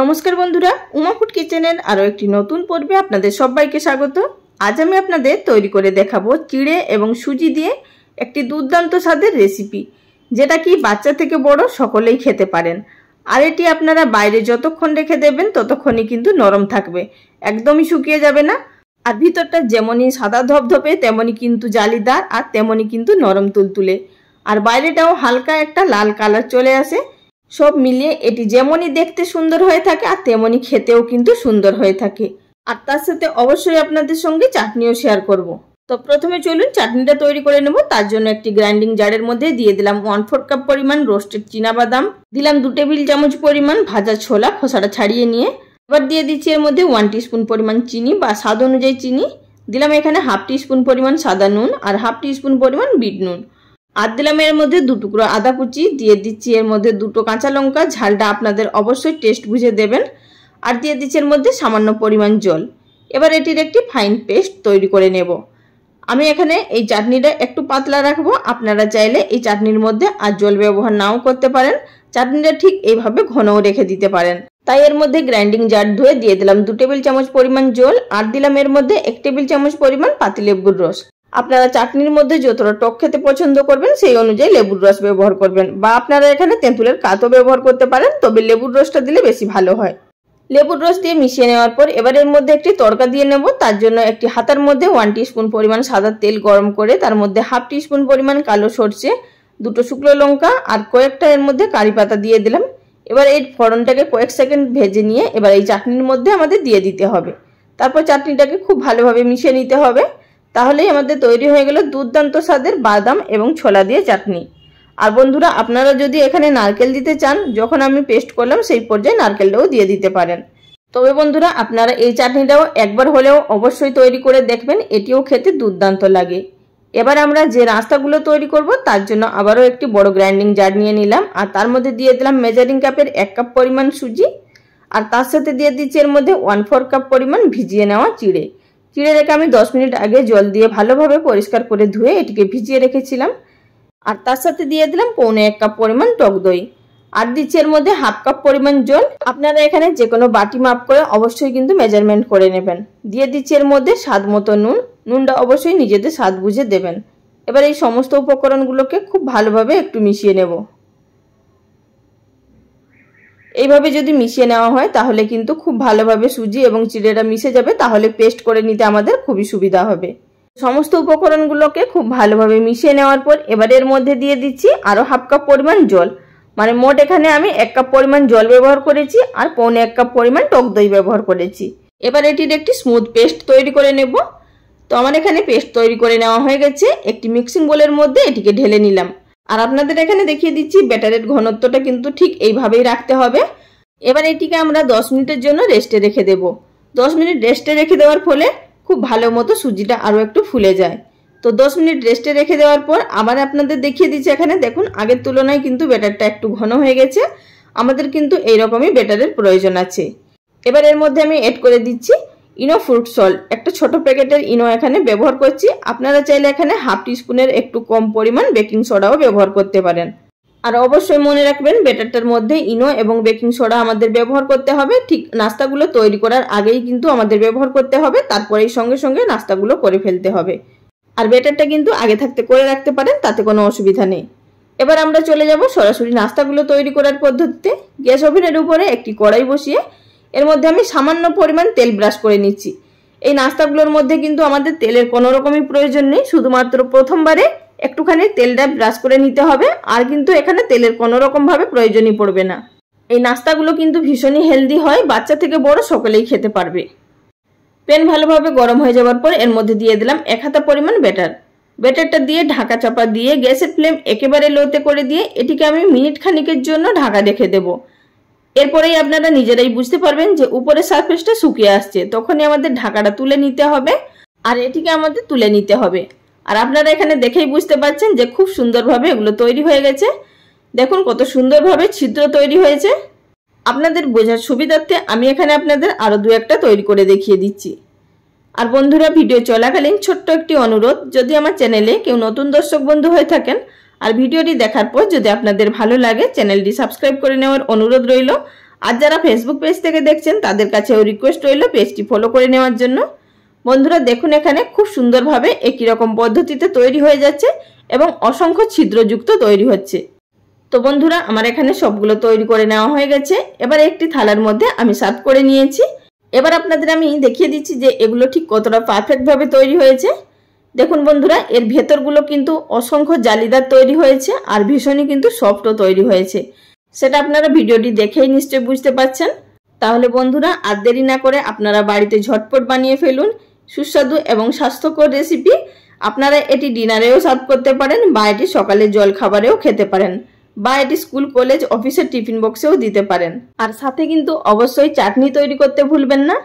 নমস্কার বন্ধুরা উমাফুড কিচেনের আরও একটি নতুন পর্বে আপনাদের সবাইকে স্বাগত আজ আমি আপনাদের তৈরি করে দেখাবো চিড়ে এবং সুজি দিয়ে একটি দুর্দান্ত স্বাদের রেসিপি যেটা কি বাচ্চা থেকে বড় সকলেই খেতে পারেন আর এটি আপনারা বাইরে যতক্ষণ রেখে দেবেন ততক্ষণই কিন্তু নরম থাকবে একদমই শুকিয়ে যাবে না আর ভিতরটা যেমনই সাদা ধপধপে তেমনই কিন্তু জালিদার আর তেমনই কিন্তু নরম তুলতুলে আর বাইরেটাও হালকা একটা লাল কালার চলে আসে সব মিলিয়ে এটি যেমনই দেখতে সুন্দর হয়ে থাকে আর তেমনই খেতেও কিন্তু সুন্দর হয়ে থাকে আর তার সাথে অবশ্যই আপনাদের সঙ্গে চাটনিও শেয়ার করব। তো প্রথমে চলুন চাটনিটা তৈরি করে নেব তার জন্য একটি গ্রাইন্ডিং জারের মধ্যে দিয়ে দিলাম ওয়ান ফোর কাপ পরিমাণ রোস্টেড বাদাম দিলাম দু টেবিল চামচ পরিমাণ ভাজা ছোলা খোসাটা ছাড়িয়ে নিয়ে এবার দিয়ে দিচ্ছি এর মধ্যে ওয়ান টিস্পুন পরিমাণ চিনি বা স্বাদ অনুযায়ী চিনি দিলাম এখানে হাফ টিস্পুন পরিমাণ সাদা নুন আর হাফ টিস্পুন পরিমাণ বিট নুন আর দিলাম এর মধ্যে দু টুকরো আদা কুচি দিয়ে দিচ্ছি এর মধ্যে দুটো কাঁচা লঙ্কা ঝালটা আপনাদের অবশ্যই টেস্ট বুঝে দেবেন আর দিয়ে দিচ্ছি এর মধ্যে সামান্য পরিমাণ জল এবার এটির একটি ফাইন পেস্ট তৈরি করে নেব আমি এখানে এই চাটনিটা একটু পাতলা রাখবো আপনারা চাইলে এই চাটনির মধ্যে আর জল ব্যবহার নাও করতে পারেন চাটনিটা ঠিক এইভাবে ঘনও রেখে দিতে পারেন তাই এর মধ্যে গ্রাইন্ডিং জার ধুয়ে দিয়ে দিলাম দু টেবিল চামচ পরিমাণ জল আর দিলাম এর মধ্যে এক টেবিল চামচ পরিমাণ পাতিলেবুর রস আপনারা চাটনির মধ্যে যতটা টক খেতে পছন্দ করবেন সেই অনুযায়ী লেবুর রস ব্যবহার করবেন বা আপনারা এখানে তেঁতুলের কাতও ব্যবহার করতে পারেন তবে লেবুর রসটা দিলে বেশি ভালো হয় লেবুর রস দিয়ে মিশিয়ে নেওয়ার পর এবার এর মধ্যে একটি তড়কা দিয়ে নেব তার জন্য একটি হাতার মধ্যে ওয়ান স্পুন পরিমাণ সাদা তেল গরম করে তার মধ্যে হাফ স্পুন পরিমাণ কালো সরষে দুটো শুকনো লঙ্কা আর কয়েকটা এর মধ্যে কারি পাতা দিয়ে দিলাম এবার এই ফড়নটাকে কয়েক সেকেন্ড ভেজে নিয়ে এবার এই চাটনির মধ্যে আমাদের দিয়ে দিতে হবে তারপর চাটনিটাকে খুব ভালোভাবে মিশিয়ে নিতে হবে তাহলেই আমাদের তৈরি হয়ে গেল দুর্দান্ত স্বাদের বাদাম এবং ছোলা দিয়ে চাটনি আর বন্ধুরা আপনারা যদি এখানে নারকেল দিতে চান যখন আমি পেস্ট করলাম সেই পর্যায়ে নারকেলটাও দিয়ে দিতে পারেন তবে বন্ধুরা আপনারা এই চাটনিটাও একবার হলেও অবশ্যই তৈরি করে দেখবেন এটিও খেতে দুর্দান্ত লাগে এবার আমরা যে রাস্তাগুলো তৈরি করব তার জন্য আবারও একটি বড় গ্রাইন্ডিং জার নিয়ে নিলাম আর তার মধ্যে দিয়ে দিলাম মেজারিং কাপের এক কাপ পরিমাণ সুজি আর তার সাথে দিয়ে দিচ্ছি এর মধ্যে ওয়ান ফোর কাপ পরিমাণ ভিজিয়ে নেওয়া চিড়ে চিড়ে রেখে আমি দশ মিনিট আগে জল দিয়ে ভালোভাবে পরিষ্কার করে ধুয়ে এটিকে ভিজিয়ে রেখেছিলাম আর তার সাথে দিয়ে দিলাম পৌনে এক কাপ পরিমাণ টক দই আর দিচ্ছি এর মধ্যে হাফ কাপ পরিমাণ জল আপনারা এখানে যে কোনো বাটি মাপ করে অবশ্যই কিন্তু মেজারমেন্ট করে নেবেন দিয়ে দিচ্ছি এর মধ্যে স্বাদ মতো নুন নুনটা অবশ্যই নিজেদের স্বাদ বুঝে দেবেন এবার এই সমস্ত উপকরণগুলোকে খুব ভালোভাবে একটু মিশিয়ে নেবো এইভাবে যদি মিশিয়ে নেওয়া হয় তাহলে কিন্তু খুব ভালোভাবে সুজি এবং চিড়েটা মিশে যাবে তাহলে পেস্ট করে নিতে আমাদের খুবই সুবিধা হবে সমস্ত উপকরণগুলোকে খুব ভালোভাবে মিশিয়ে নেওয়ার পর এবার এর মধ্যে দিয়ে দিচ্ছি আরও হাফ কাপ পরিমাণ জল মানে মোট এখানে আমি এক কাপ পরিমাণ জল ব্যবহার করেছি আর পৌনে এক কাপ পরিমাণ টক দই ব্যবহার করেছি এবার এটির একটি স্মুথ পেস্ট তৈরি করে নেব তো আমার এখানে পেস্ট তৈরি করে নেওয়া হয়ে গেছে একটি মিক্সিং বোলের মধ্যে এটিকে ঢেলে নিলাম আর আপনাদের এখানে দেখিয়ে দিচ্ছি ব্যাটারের ঘনত্বটা কিন্তু ঠিক এইভাবেই রাখতে হবে এবার এটিকে আমরা দশ মিনিটের জন্য রেস্টে রেখে দেব দশ মিনিট রেস্টে রেখে দেওয়ার ফলে খুব ভালো মতো সুজিটা আরও একটু ফুলে যায় তো দশ মিনিট রেস্টে রেখে দেওয়ার পর আবার আপনাদের দেখিয়ে দিচ্ছি এখানে দেখুন আগের তুলনায় কিন্তু ব্যাটারটা একটু ঘন হয়ে গেছে আমাদের কিন্তু এইরকমই ব্যাটারের প্রয়োজন আছে এবার এর মধ্যে আমি এড করে দিচ্ছি ইনো ফ্রুট সল্ট একটা ছোট প্যাকেটের ইনো এখানে ব্যবহার করছি আপনারা চাইলে এখানে হাফ টিস্পুনের একটু কম পরিমাণ বেকিং সোডাও ব্যবহার করতে পারেন আর অবশ্যই মনে রাখবেন ব্যাটারটার মধ্যে ইনো এবং বেকিং সোডা আমাদের ব্যবহার করতে হবে ঠিক নাস্তাগুলো তৈরি করার আগেই কিন্তু আমাদের ব্যবহার করতে হবে তারপরেই সঙ্গে সঙ্গে নাস্তাগুলো করে ফেলতে হবে আর ব্যাটারটা কিন্তু আগে থাকতে করে রাখতে পারেন তাতে কোনো অসুবিধা নেই এবার আমরা চলে যাব সরাসরি নাস্তাগুলো তৈরি করার পদ্ধতিতে গ্যাস ওভেনের উপরে একটি কড়াই বসিয়ে এর মধ্যে আমি সামান্য পরিমাণ তেল ব্রাশ করে নিচ্ছি এই নাস্তাগুলোর মধ্যে কিন্তু আমাদের তেলের কোনো রকমই প্রয়োজন নেই শুধুমাত্র প্রথমবারে একটুখানি তেলটা ব্রাশ করে নিতে হবে আর কিন্তু এখানে তেলের কোনো রকমভাবে প্রয়োজনই পড়বে না এই নাস্তাগুলো কিন্তু ভীষণই হেলদি হয় বাচ্চা থেকে বড় সকলেই খেতে পারবে প্যান ভালোভাবে গরম হয়ে যাওয়ার পর এর মধ্যে দিয়ে দিলাম এক হাতা পরিমাণ ব্যাটার ব্যাটারটা দিয়ে ঢাকা চাপা দিয়ে গ্যাসের ফ্লেম একেবারে লোতে করে দিয়ে এটিকে আমি মিনিট খানিকের জন্য ঢাকা রেখে দেবো এরপরেই আপনারা নিজেরাই বুঝতে পারবেন যে উপরের সারফেসটা শুকিয়ে আসছে তখনই আমাদের ঢাকাটা তুলে নিতে হবে আর এটিকে আমাদের তুলে নিতে হবে আর আপনারা এখানে দেখেই বুঝতে পারছেন যে খুব সুন্দরভাবে এগুলো তৈরি হয়ে গেছে দেখুন কত সুন্দরভাবে ছিদ্র তৈরি হয়েছে আপনাদের বোঝার সুবিধার্থে আমি এখানে আপনাদের আরও দু একটা তৈরি করে দেখিয়ে দিচ্ছি আর বন্ধুরা ভিডিও চলাকালীন ছোট্ট একটি অনুরোধ যদি আমার চ্যানেলে কেউ নতুন দর্শক বন্ধু হয়ে থাকেন আর ভিডিওটি দেখার পর যদি আপনাদের ভালো লাগে চ্যানেলটি সাবস্ক্রাইব করে নেওয়ার অনুরোধ রইল আর যারা ফেসবুক পেজ থেকে দেখছেন তাদের কাছেও রিকোয়েস্ট রইল পেজটি ফলো করে নেওয়ার জন্য বন্ধুরা দেখুন এখানে খুব সুন্দরভাবে একই রকম পদ্ধতিতে তৈরি হয়ে যাচ্ছে এবং অসংখ্য ছিদ্রযুক্ত তৈরি হচ্ছে তো বন্ধুরা আমার এখানে সবগুলো তৈরি করে নেওয়া হয়ে গেছে এবার একটি থালার মধ্যে আমি সার্ভ করে নিয়েছি এবার আপনাদের আমি দেখিয়ে দিচ্ছি যে এগুলো ঠিক কতটা পারফেক্টভাবে তৈরি হয়েছে দেখুন বন্ধুরা এর ভেতরগুলো কিন্তু অসংখ্য জালিদার তৈরি হয়েছে আর ভীষণই কিন্তু সফটও তৈরি হয়েছে সেটা আপনারা ভিডিওটি দেখেই নিশ্চয় বুঝতে পারছেন তাহলে বন্ধুরা আর দেরি না করে আপনারা বাড়িতে ঝটপট বানিয়ে ফেলুন সুস্বাদু এবং স্বাস্থ্যকর রেসিপি আপনারা এটি ডিনারেও সার্ভ করতে পারেন বা এটি সকালে জল খাবারেও খেতে পারেন বা এটি স্কুল কলেজ অফিসের টিফিন বক্সেও দিতে পারেন আর সাথে কিন্তু অবশ্যই চাটনি তৈরি করতে ভুলবেন না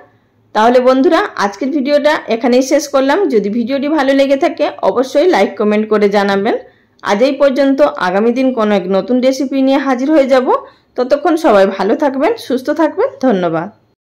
তাহলে বন্ধুরা আজকের ভিডিওটা এখানেই শেষ করলাম যদি ভিডিওটি ভালো লেগে থাকে অবশ্যই লাইক কমেন্ট করে জানাবেন আজ এই পর্যন্ত আগামী দিন কোনো এক নতুন রেসিপি নিয়ে হাজির হয়ে যাব ততক্ষণ সবাই ভালো থাকবেন সুস্থ থাকবেন ধন্যবাদ